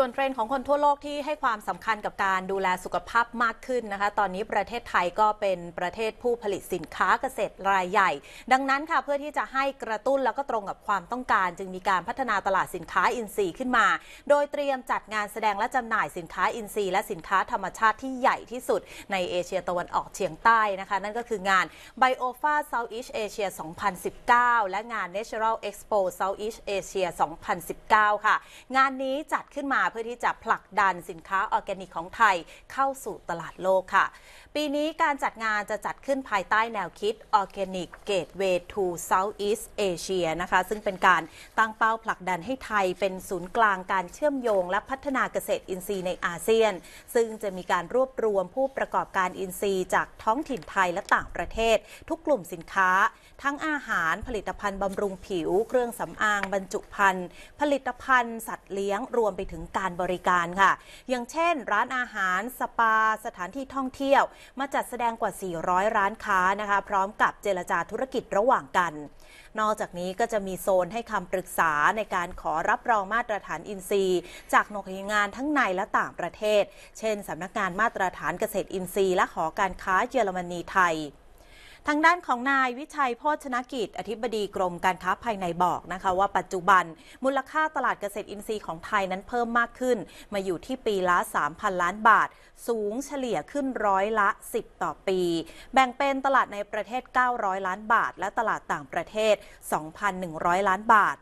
ส่วนเทรนด์ของคนทั่วโลกที่ให้ความสำคัญกับการดูแลสุขภาพมากขึ้นนะคะ ตอนนี้ประเทศไทยก็เป็นประเทศผู้ผลิตสินค้าเกษตรรายใหญ่ ดังนั้นค่ะเพื่อที่จะให้กระตุ้นแล้วก็ตรงกับความต้องการ จึงมีการพัฒนาตลาดสินค้าอินทรีย์ขึ้นมา โดยเตรียมจัดงานแสดงและจำหน่ายสินค้าอินทรีย์และสินค้าธรรมชาติที่ใหญ่ที่สุดในเอเชียตะวันออกเฉียงใต้นะคะ นั่นก็คืองาน Biofa Southeast Asia 2019 และงาน Natural Expo Southeast Asia 2019 ค่ะ งานนี้จัดขึ้นมาเพื่อที่จะผลักดันสินค้าออร์แกนิกของไทยเข้าสู่ตลาดโลกค่ะ ปีนี้การจัดงานจะจัดขึ้นภายใต้แนวคิดอ์แกนิกเกตเวย์ทูเซาท์อีสเอเชียนะคะซึ่งเป็นการตั้งเป้าผลักดันให้ไทยเป็นศูนย์กลางการเชื่อมโยงและพัฒนาเกษตรอินทรีย์ในอาเซียน ซึ่งจะมีการรวบรวมผู้ประกอบการอินทรีย์จากท้องถิ่นไทยและต่างประเทศ ทุกกลุ่มสินค้า ทั้งอาหารผลิตภัณฑ์บำรุงผิว เครื่องสำอาง บรรจุภัณฑ์ผลิตภัณฑ์สัตว์เลี้ยงรวมไปถึงการบริการค่ะ อย่างเช่นร้านอาหาร สปา สถานที่ท่องเที่ยว มาจัดแสดงกว่า 400 ร้านค้านะคะพร้อมกับเจรจาธุรกิจระหว่างกัน นอกจากนี้ก็จะมีโซนให้คำปรึกษาในการขอรับรองมาตรฐานอินทรีย์ จากหน่วยงานทั้งในและต่างประเทศ เช่นสำนักงานมาตรฐานเกษตรอินทรีย์ และหอการค้าเยอรมนีไทยทางด้านของนายวิชัยโภชนกิจ อธิบดีกรมการค้าภายในบอกนะคะว่าปัจจุบันมูลค่าตลาดเกษตรอินทรีย์ของไทยนั้นเพิ่มมากขึ้น มาอยู่ที่ปีละ 3,000 ล้านบาท สูงเฉลี่ยขึ้นร้อยละ 10 ต่อปี แบ่งเป็นตลาดในประเทศ 900 ล้านบาท และตลาดต่างประเทศ 2,100 ล้านบาท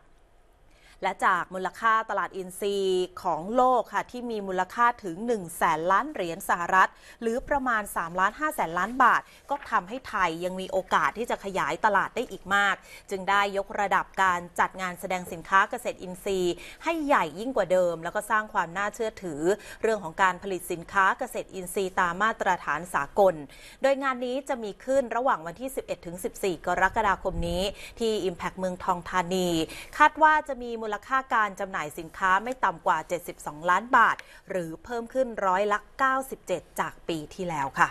และจากมูลค่าตลาดอินทรีย์ของโลกค่ะที่มีมูลค่าถึง 1 แสนล้านเหรียญสหรัฐ หรือประมาณ3ล้าน5แสนล้านบาท ก็ทำให้ไทยยังมีโอกาสที่จะขยายตลาดได้อีกมาก จึงได้ยกระดับการจัดงานแสดงสินค้าเกษตรอินทรีย์ ให้ใหญ่ยิ่งกว่าเดิมแล้วก็สร้างความน่าเชื่อถือ เรื่องของการผลิตสินค้าเกษตรอินทรีย์ตามมาตรฐานสากล โดยงานนี้จะมีขึ้นระหว่างวันที่ 11ถึง14 กรกฎาคมนี้ ที่ Impact เมืองทองธานี คาดว่าจะมีมูลค่าการจำหน่ายสินค้าไม่ต่ำกว่า 72 ล้านบาท หรือเพิ่มขึ้นร้อยละ97 จากปีที่แล้วค่ะ